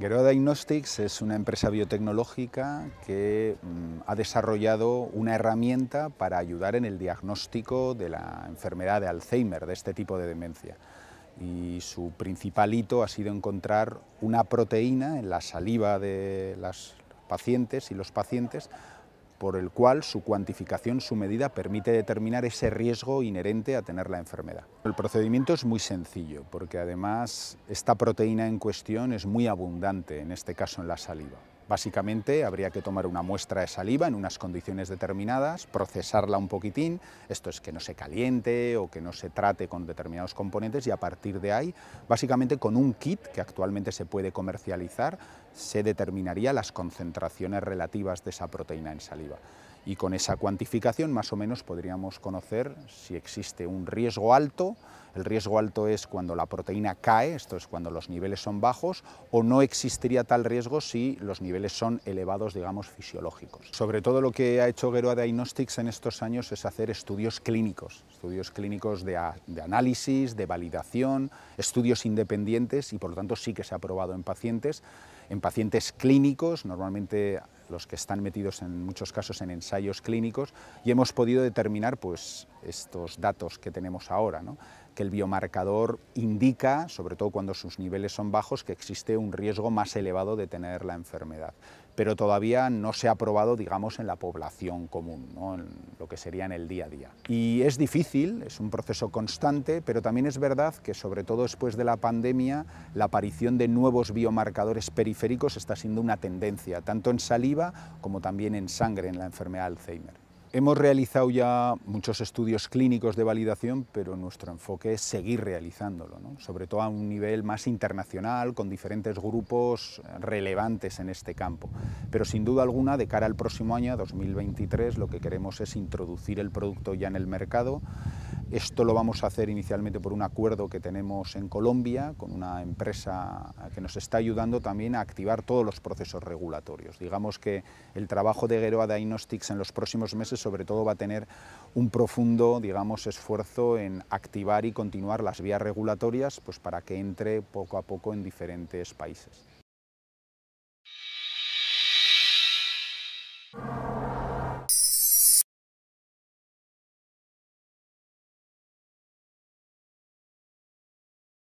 Gero Diagnostics es una empresa biotecnológica que mm, ha desarrollado una herramienta para ayudar en el diagnóstico de la enfermedad de Alzheimer, de este tipo de demencia. Y su principal hito ha sido encontrar una proteína en la saliva de los pacientes y los pacientes por el cual su cuantificación, su medida, permite determinar ese riesgo inherente a tener la enfermedad. El procedimiento es muy sencillo, porque además esta proteína en cuestión es muy abundante, en este caso en la saliva. Básicamente habría que tomar una muestra de saliva en unas condiciones determinadas, procesarla un poquitín, esto es que no se caliente o que no se trate con determinados componentes y a partir de ahí, básicamente con un kit que actualmente se puede comercializar, se determinaría las concentraciones relativas de esa proteína en saliva y con esa cuantificación más o menos podríamos conocer si existe un riesgo alto. El riesgo alto es cuando la proteína cae, esto es cuando los niveles son bajos, o no existiría tal riesgo si los niveles son elevados, digamos, fisiológicos. Sobre todo lo que ha hecho Geroa Diagnostics en estos años es hacer estudios clínicos, estudios clínicos de, análisis, de validación, estudios independientes y por lo tanto sí que se ha probado en pacientes, en pacientes clínicos, normalmente los que están metidos en muchos casos en ensayos clínicos, y hemos podido determinar pues, estos datos que tenemos ahora que el biomarcador indica, sobre todo cuando sus niveles son bajos, que existe un riesgo más elevado de tener la enfermedad. Pero todavía no se ha probado, digamos, en la población común, lo que sería en el día a día. Y es difícil, es un proceso constante, pero también es verdad que, sobre todo después de la pandemia, la aparición de nuevos biomarcadores periféricos está siendo una tendencia, tanto en saliva como también en sangre en la enfermedad de Alzheimer. Hemos realizado ya muchos estudios clínicos de validación, pero nuestro enfoque es seguir realizándolo, sobre todo a un nivel más internacional, con diferentes grupos relevantes en este campo. Pero sin duda alguna, de cara al próximo año, 2023, lo que queremos es introducir el producto ya en el mercado, esto lo vamos a hacer inicialmente por un acuerdo que tenemos en Colombia con una empresa que nos está ayudando también a activar todos los procesos regulatorios. Digamos que el trabajo de Geroa Diagnostics en los próximos meses sobre todo va a tener un profundo esfuerzo en activar y continuar las vías regulatorias pues, para que entre poco a poco en diferentes países.